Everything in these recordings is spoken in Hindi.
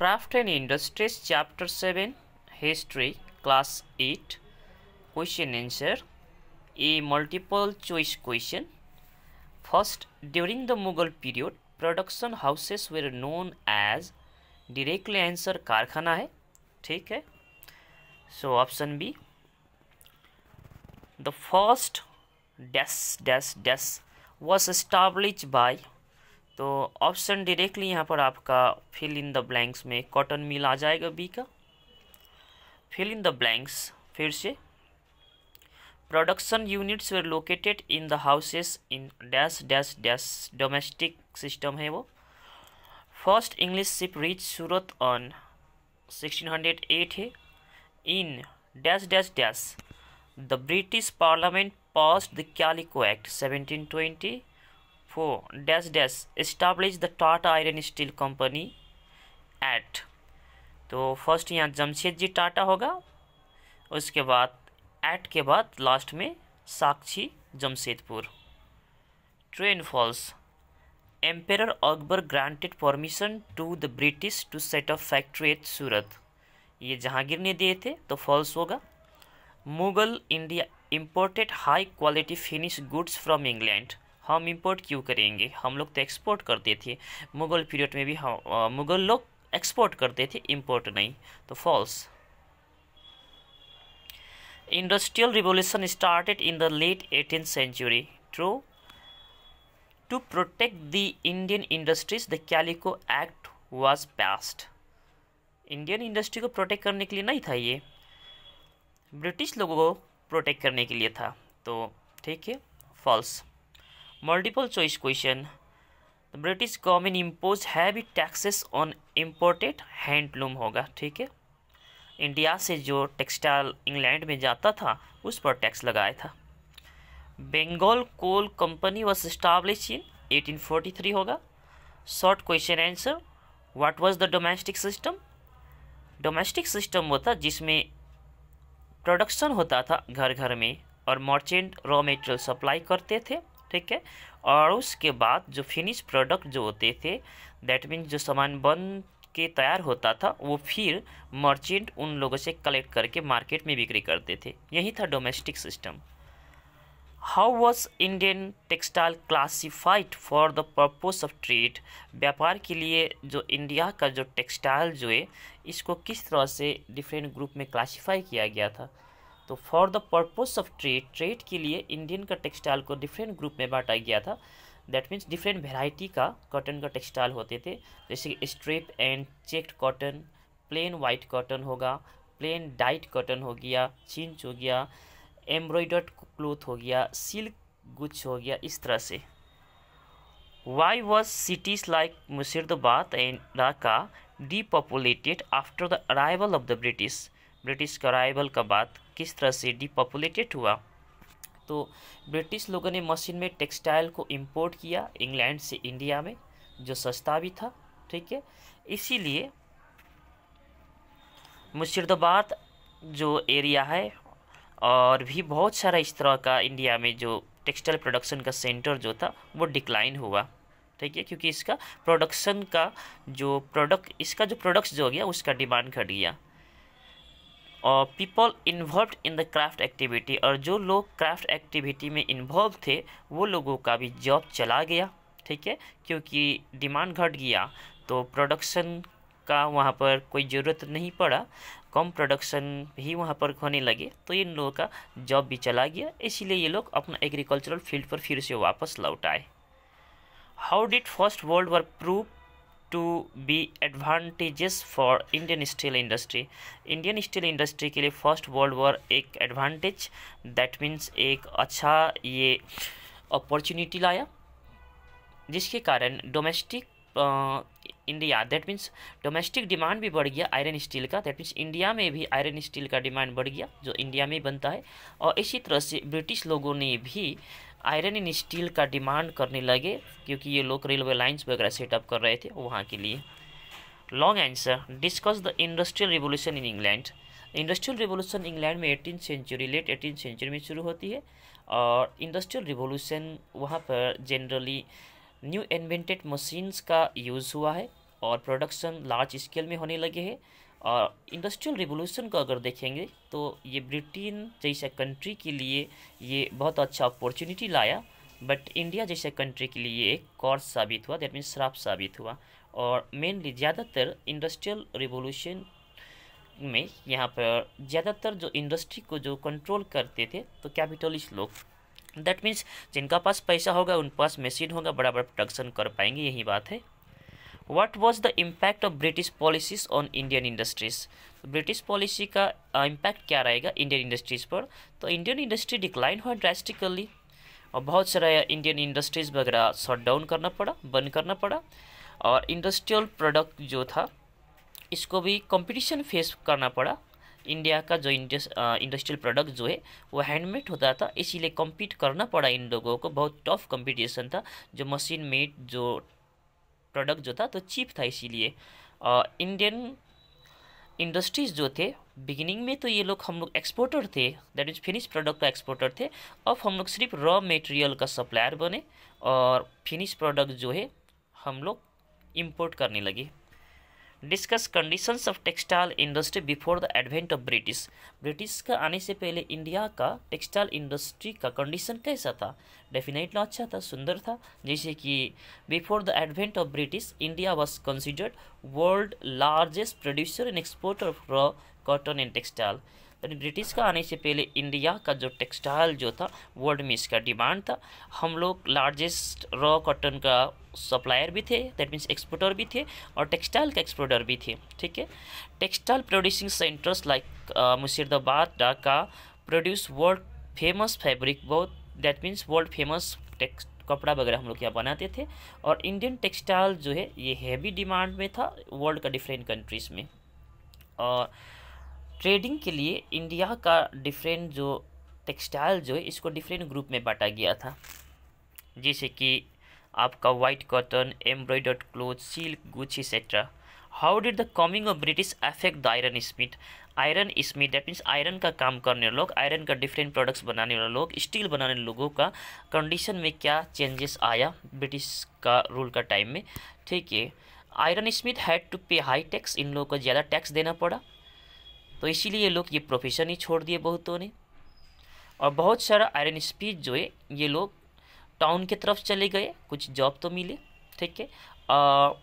Craft and Industries Chapter 7 History Class 8 Question Answer A multiple choice question First, during the Mughal period, production houses were known as. Directly answer, कारखाना है ठीक है So option B. The first dash dash dash was established by तो ऑप्शन डायरेक्टली यहाँ पर आपका फिल इन द ब्लैंक्स में कॉटन मिल आ जाएगा बी का फिल इन द ब्लैंक्स फिर से production units were located in the houses in dash dash dash domestic system है वो first English ship reach Surat on 1608 है in dash dash dash the British parliament pass the calico act 1720 for dash dash establish the Tata iron steel company at तो फर्स्ट यहाँ जमशेद जी टाटा होगा उसके बाद एट के बाद लास्ट में साक्षी जमशेदपुर ट्रेन false emperor Akbar granted permission to the British to set up factory at Surat ये जहांगीर ने दिए थे तो फॉल्स होगा Mughal India imported high quality finish goods from England हम इंपोर्ट क्यों करेंगे हम लोग तो एक्सपोर्ट करते थे मुगल पीरियड में भी हम मुगल लोग एक्सपोर्ट करते थे इंपोर्ट नहीं तो false industrial revolution started in the late eighteen century true to protect the Indian industries the calico act was passed Indian industry को प्रोटेक्ट करने के लिए नहीं था ये ब्रिटिश लोगों को प्रोटेक्ट करने के लिए था तो ठीक है false multiple choice question British british impose heavy taxes on imported handloom होगा ठीक है इंडिया से जो टेक्सटाइल इंग्लैंड में जाता था उस पर टैक्स लगाया था Bengal coal company was establish in 1843 होगा short question answer what was the domestic system domestic system वो था जिसमें प्रोडक्शन होता था घर घर में और मर्चेंट रॉ मटेरियल सप्लाई करते थे ठीक है और उसके बाद जो फिनिश प्रोडक्ट जो होते थे दैट मीन्स जो सामान बन के तैयार होता था वो फिर मर्चेंट उन लोगों से कलेक्ट करके मार्केट में बिक्री करते थे यही था domestic system how was Indian textile classified for the purpose of trade व्यापार के लिए जो इंडिया का जो टेक्सटाइल जो है इसको किस तरह से डिफरेंट ग्रुप में क्लासीफाई किया गया था तो for the purpose of trade trade के लिए इंडियन का टेक्सटाइल को डिफरेंट ग्रुप में बांटा गया था दैट मीन्स डिफरेंट वेराइटी का कॉटन का टेक्सटाइल होते थे जैसे कि strip and checked cotton plain white cotton होगा प्लेन डाइट कॉटन हो गया चिंच हो गया एम्ब्रॉयडर्ड क्लोथ हो गया सिल्क गुच्छ हो गया इस तरह से why was cities like Murshidabad and Dhaka depopulated after the arrival of the British British का अराइवल का बात किस तरह से डिपॉपुलेटेड हुआ तो ब्रिटिश लोगों ने मशीन में टेक्सटाइल को इंपोर्ट किया इंग्लैंड से इंडिया में जो सस्ता भी था ठीक है इसीलिए मुर्शिदाबाद जो एरिया है और भी बहुत सारा इस तरह का इंडिया में जो टेक्सटाइल प्रोडक्शन का सेंटर जो था वो डिक्लाइन हुआ ठीक है क्योंकि इसका प्रोडक्शन का जो प्रोडक्ट इसका जो प्रोडक्ट्स जो हो गया उसका डिमांड घट गया people involve in the craft activity और जो लोग क्राफ्ट एक्टिविटी में इन्वॉल्व थे वो लोगों का भी जॉब चला गया ठीक है क्योंकि डिमांड घट गया तो प्रोडक्शन का वहाँ पर कोई ज़रूरत नहीं पड़ा कम प्रोडक्शन ही वहाँ पर होने लगे तो इन लोगों का जॉब भी चला गया इसीलिए ये लोग अपना एग्रीकल्चरल फील्ड पर फिर से वापस लौट आए how did first world war prove to be advantages for Indian steel industry Indian steel industry के लिए first world war एक advantage that means एक अच्छा ये opportunity लाया जिसके कारण domestic India that means domestic demand भी बढ़ गया आयरन स्टील का दैट मीन्स इंडिया में भी आयरन स्टील का डिमांड बढ़ गया जो इंडिया में बनता है और इसी तरह से ब्रिटिश लोगों ने भी आयरन इन स्टील का डिमांड करने लगे क्योंकि ये लोग रेलवे लाइन्स वगैरह सेटअप कर रहे थे वहाँ के लिए long answer discuss the industrial revolution in England industrial revolution England में eighteen century late eighteen century में शुरू होती है और इंडस्ट्रियल रिवोल्यूशन वहाँ पर जनरली न्यू इन्वेंटेड मशीन्स का यूज़ हुआ है और प्रोडक्शन लार्ज स्केल में होने लगे हैं और इंडस्ट्रियल रिवोल्यूशन को अगर देखेंगे तो ये ब्रिटेन जैसे कंट्री के लिए ये बहुत अच्छा अपॉर्चुनिटी लाया बट इंडिया जैसे कंट्री के लिए एक कॉर्स साबित हुआ दैट मीन श्राप साबित हुआ और मेनली ज़्यादातर इंडस्ट्रियल रिवोल्यूशन में यहाँ पर ज़्यादातर जो इंडस्ट्री को जो कंट्रोल करते थे तो कैपिटलिस्ट लोग दैट मीन्स जिनका पास पैसा होगा उन पास मशीन होगा बड़ा बड़ा प्रोडक्शन कर पाएंगे यही बात है what was the impact of British policies on Indian industries British policy का इम्पैक्ट uh, क्या रहेगा इंडियन इंडस्ट्रीज़ पर तो इंडियन इंडस्ट्री डिक्लाइन हुआ ड्रेस्टिकली और बहुत सारा इंडियन इंडस्ट्रीज़ वगैरह शट डाउन करना पड़ा बंद करना पड़ा और इंडस्ट्रियल प्रोडक्ट जो था इसको भी कंपटीशन फेस करना पड़ा इंडिया का जो इंडस्ट्रियल प्रोडक्ट uh, जो है वो हैंडमेड होता था इसीलिए कम्पीट करना पड़ा इन लोगों को बहुत टफ कंपटीशन था जो मशीन मेड जो प्रोडक्ट जो था तो चीप था इसीलिए इंडियन इंडस्ट्रीज़ जो थे बिगिनिंग में तो ये लोग हम लोग एक्सपोर्टर थे दैट इज फिनिश प्रोडक्ट का एक्सपोर्टर थे अब हम लोग सिर्फ रॉ मटेरियल का सप्लायर बने और फिनिश प्रोडक्ट जो है हम लोग इम्पोर्ट करने लगे discuss conditions of textile industry before the advent of British British का आने से पहले इंडिया का टेक्सटाइल इंडस्ट्री का कंडीशन कैसा था डेफिनेटली अच्छा था सुंदर था जैसे कि before the advent of British India was considered world largest producer and exporter of raw cotton and textile यानी ब्रिटिश का आने से पहले इंडिया का जो टेक्सटाइल जो था वर्ल्ड में इसका डिमांड था हम लोग लार्जेस्ट रॉ कॉटन का सप्लायर भी थे दैट मीन्स एक्सपोर्टर भी थे और टेक्सटाइल का एक्सपोर्टर भी थे ठीक है textile producing centres like Murshidabad Dhaka produce world famous fabric बहुत दैट मीन्स वर्ल्ड फेमस टेक्स कपड़ा वगैरह हम लोग यहाँ बनाते थे और इंडियन टेक्सटाइल जो है ये हैवी डिमांड में था वर्ल्ड का डिफरेंट कंट्रीज़ में और ट्रेडिंग के लिए इंडिया का डिफरेंट जो टेक्सटाइल जो है इसको डिफरेंट ग्रुप में बांटा गया था जैसे कि आपका white cotton embroidered cloth silk गुच्छ etcetera how did the coming of British affect the iron smith iron smith that means iron का काम करने वाले लोग आयरन का डिफरेंट प्रोडक्ट्स बनाने वाले लोग स्टील बनाने वाले लोगों का कंडीशन में क्या चेंजेस आया ब्रिटिश का रूल का टाइम में ठीक है iron smith had to pay high tax इन लोगों को ज़्यादा टैक्स देना पड़ा तो इसीलिए ये लोग ये प्रोफेशन ही छोड़ दिए बहुतों ने और बहुत सारा आयरन स्पीड जो है ये लोग टाउन के तरफ चले गए कुछ जॉब तो मिली ठीक है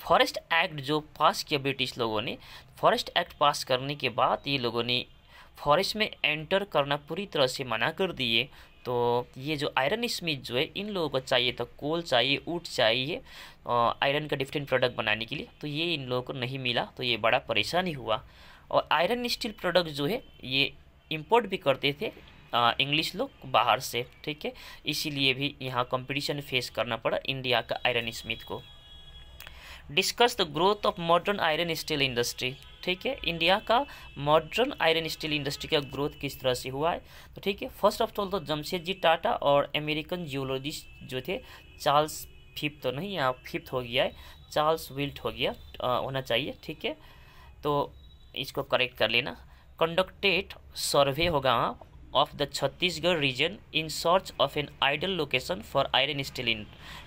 फॉरेस्ट एक्ट जो पास किया ब्रिटिश लोगों ने फॉरेस्ट एक्ट पास करने के बाद ये लोगों ने फॉरेस्ट में एंटर करना पूरी तरह से मना कर दिए तो ये जो आयरन स्मिथ जो है इन लोगों को चाहिए था कोल चाहिए ऊट चाहिए आयरन का डिफरेंट प्रोडक्ट बनाने के लिए तो ये इन लोगों को नहीं मिला तो ये बड़ा परेशानी हुआ और आयरन स्टील प्रोडक्ट जो है ये इम्पोर्ट भी करते थे इंग्लिश लोग बाहर से ठीक है इसीलिए भी यहाँ कंपटीशन फेस करना पड़ा इंडिया का आयरन स्मिथ को discuss the growth of modern iron steel industry ठीक है इंडिया का मॉडर्न आयरन स्टील इंडस्ट्री का ग्रोथ किस तरह से हुआ है तो ठीक है फर्स्ट ऑफ ऑल तो जमशेद जी टाटा और अमेरिकन जियोलॉजिस्ट जो थे चार्ल्स फिफ्थ तो नहीं यहाँ फिफ्थ हो गया है चार्ल्स विल्ट हो गया आ, होना चाहिए ठीक है तो इसको करेक्ट कर लेना कंडक्टेड सर्वे होगा of the Chhattisgarh region in search of an ideal location for iron steel in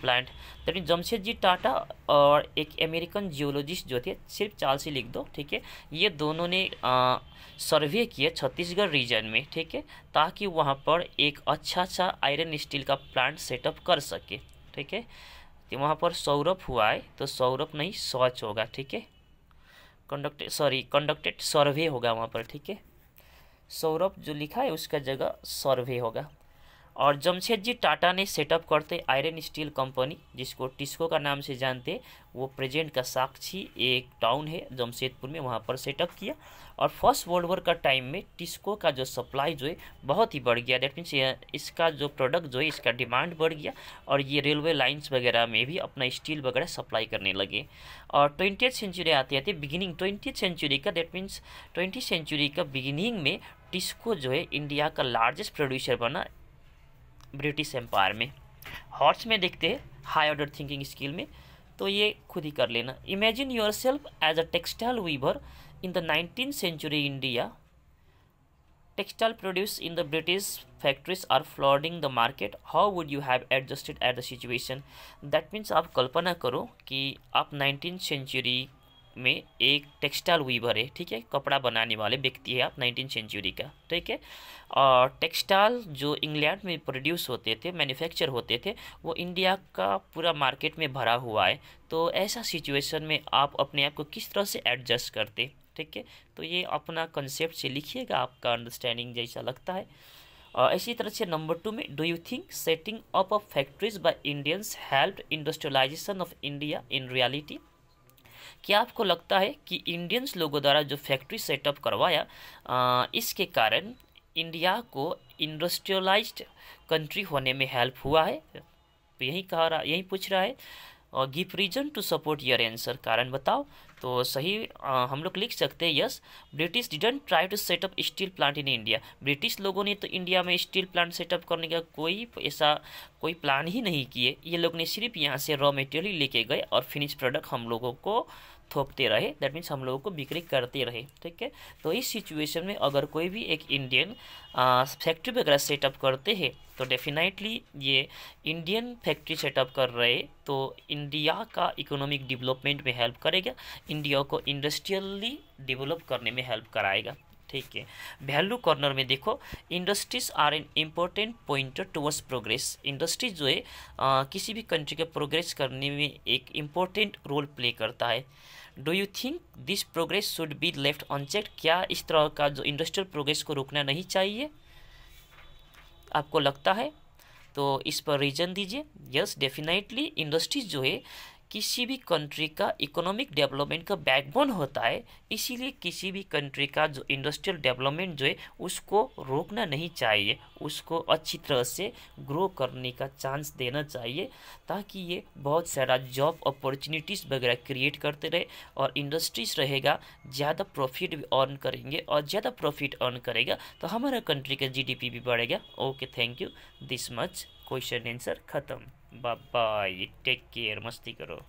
plant तो जमशेद जी टाटा और एक अमेरिकन जियोलॉजिस्ट जो थे सिर्फ चाल से लिख दो ठीक है ये दोनों ने सर्वे किया छत्तीसगढ़ रीजन में ठीक है ताकि वहाँ पर एक अच्छा अच्छा आयरन स्टील का प्लांट सेटअप कर सके ठीक है तो वहाँ पर सौरभ हुआ है तो सौरभ नहीं सौच होगा ठीक है कंडक्टेड सॉरी कंडक्टेड सर्वे होगा वहाँ पर ठीक है सौरभ जो लिखा है उसका जगह सर्वे होगा और जमशेद जी टाटा ने सेटअप करते आयरन स्टील कंपनी जिसको टिस्को का नाम से जानते वो प्रेजेंट का साक्षी एक टाउन है जमशेदपुर में वहाँ पर सेटअप किया और फर्स्ट वर्ल्ड वॉर का टाइम में टिस्को का जो सप्लाई जो है बहुत ही बढ़ गया दैट मीन्स इसका जो प्रोडक्ट जो है इसका डिमांड बढ़ गया और ये रेलवे लाइन्स वगैरह में भी अपना स्टील वगैरह सप्लाई करने लगे और ट्वेंटी सेंचुरी आते आते बिगिनिंग ट्वेंटी सेंचुरी का दैट मीन्स ट्वेंटी सेंचुरी का बिगिनिंग में टिस्को जो है इंडिया का लार्जेस्ट प्रोड्यूसर बना ब्रिटिश एम्पायर में हॉट्स में देखते हैं हाई ऑर्डर थिंकिंग स्किल में तो ये खुद ही कर लेना imagine yourself as a textile weaver in the nineteen century India textile produce in the British factories are flooding the market how would you have adjusted at the situation that means आप कल्पना करो कि आप नाइनटीन सेंचुरी में एक टेक्सटाइल वीवर है ठीक है कपड़ा बनाने वाले व्यक्ति है आप नाइनटीन सेंचुरी का ठीक है और टेक्सटाइल जो इंग्लैंड में प्रोड्यूस होते थे मैन्युफैक्चर होते थे वो इंडिया का पूरा मार्केट में भरा हुआ है तो ऐसा सिचुएशन में आप अपने आप को किस तरह से एडजस्ट करते ठीक है तो ये अपना कंसेप्ट से लिखिएगा आपका अंडरस्टैंडिंग जैसा लगता है और इसी तरह से नंबर टू में do you think setting up of factories by Indians help industrialisation of India in reality क्या आपको लगता है कि इंडियंस लोगों द्वारा जो फैक्ट्री सेटअप करवाया आ, इसके कारण इंडिया को इंडस्ट्रियलाइज्ड कंट्री होने में हेल्प हुआ है यही कह रहा यही पूछ रहा है give reason to support your answer कारण बताओ तो सही आ, हम लोग लिख सकते हैं yes British didn't try to set up steel plant in India British लोगों ने तो इंडिया में स्टील प्लांट सेटअप करने का कोई ऐसा कोई प्लान ही नहीं किए ये लोग ने सिर्फ यहाँ से रॉ मटेरियल लेके गए और फिनिश प्रोडक्ट हम लोगों को थोपते रहे दैट मीन्स हम लोगों को बिक्री करते रहे ठीक है तो इस सिचुएशन में अगर कोई भी एक इंडियन फैक्ट्री वगैरह सेटअप करते हैं तो डेफिनेटली ये इंडियन फैक्ट्री सेटअप कर रहे तो इंडिया का इकोनॉमिक डेवलपमेंट में हेल्प करेगा इंडिया को इंडस्ट्रियली डेवलप करने में हेल्प कराएगा ठीक है वैल्यू कॉर्नर में देखो industries are an important point towards progress industries जो है किसी भी कंट्री के प्रोग्रेस करने में एक इम्पोर्टेंट रोल प्ले करता है do you think this progress should be left unchecked क्या इस तरह का जो इंडस्ट्रियल प्रोग्रेस को रोकना नहीं चाहिए आपको लगता है तो इस पर रीजन दीजिए यस डेफिनेटली इंडस्ट्रीज जो है किसी भी कंट्री का इकोनॉमिक डेवलपमेंट का बैकबोन होता है इसीलिए किसी भी कंट्री का जो इंडस्ट्रियल डेवलपमेंट जो है उसको रोकना नहीं चाहिए उसको अच्छी तरह से ग्रो करने का चांस देना चाहिए ताकि ये बहुत सारा जॉब अपॉर्चुनिटीज़ वगैरह क्रिएट करते रहे और इंडस्ट्रीज रहेगा ज़्यादा प्रॉफिट भी अर्न करेंगे और ज़्यादा प्रॉफिट अर्न करेगा तो हमारा कंट्री का जी भी बढ़ेगा okay thank you this much question answer ख़त्म बाय बाय टेक केयर मस्ती करो